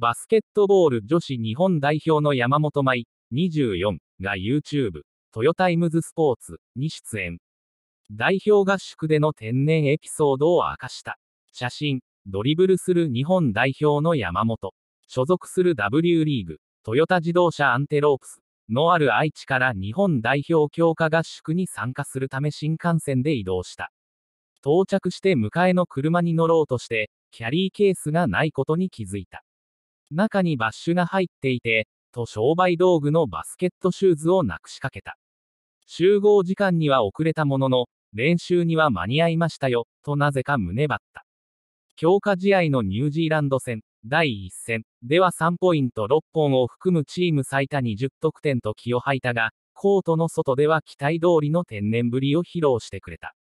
バスケットボール女子日本代表の山本舞24が YouTube、トヨタイムズスポーツに出演。代表合宿での天然エピソードを明かした。写真、ドリブルする日本代表の山本。所属する W リーグ、トヨタ自動車アンテロープスのある愛知から日本代表強化合宿に参加するため新幹線で移動した。到着して迎えの車に乗ろうとして、キャリーケースがないことに気づいた。中にバッシュが入っていて、と商売道具のバスケットシューズをなくしかけた。集合時間には遅れたものの、練習には間に合いましたよ、となぜか胸張った。強化試合のニュージーランド戦、第1戦では3ポイント6本を含むチーム最多20得点と気を吐いたが、コートの外では期待通りの天然ぶりを披露してくれた。